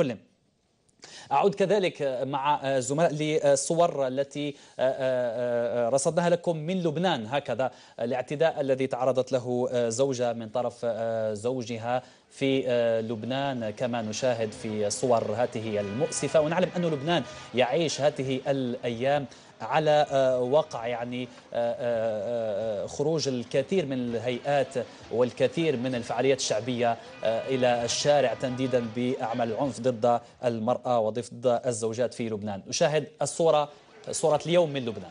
كلهم أعود كذلك آه، مع آه، زملاء للصور التي آه، رصدناها لكم من لبنان هكذا الاعتداء الذي تعرضت له زوجة من طرف زوجها في لبنان كما نشاهد في صور هاته المؤسفة ونعلم أن لبنان يعيش هذه الأيام على آه، وقع يعني آه، آه، خروج الكثير من الهيئات والكثير من الفعاليات الشعبية إلى الشارع تنديدا بأعمال العنف ضد المرأة وضد الزوجات في لبنان نشاهد الصورة صورة اليوم من لبنان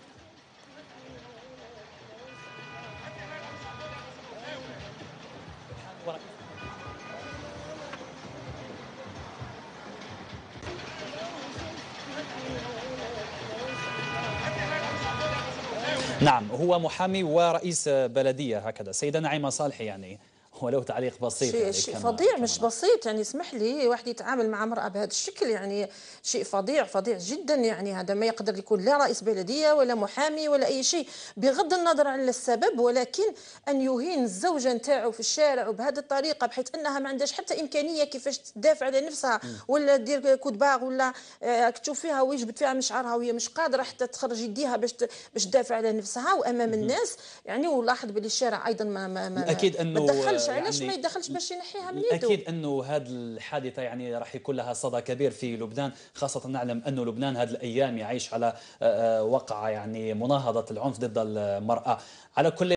نعم هو محامي ورئيس بلدية هكذا سيدة نعيمة صالحي يعني ولو تعليق بسيط شيء, يعني شيء فظيع مش بسيط يعني اسمح لي واحد يتعامل مع امراه بهذا الشكل يعني شيء فظيع فظيع جدا يعني هذا ما يقدر يكون لا رئيس بلديه ولا محامي ولا اي شيء بغض النظر عن السبب ولكن ان يهين الزوجه نتاعو في الشارع وبهذه الطريقه بحيث انها ما عندهاش حتى امكانيه كيفاش تدافع على نفسها ولا دير باغ ولا آه، تشوف فيها ويجبد فيها من شعرها وهي مش قادره حتى تخرج يديها باش باش تدافع على نفسها وامام الناس يعني ولاحظ باللي الشارع ايضا ما ما, ما اكيد انه يدخلش علاش يعني ما يدخلش باش ينحيها من يده اكيد انه هذه الحادثه يعني راح يكون لها صدى كبير في لبنان خاصه نعلم انه لبنان هذه الايام يعيش على آه، آه، وقع يعني مناهضه العنف ضد المراه على كل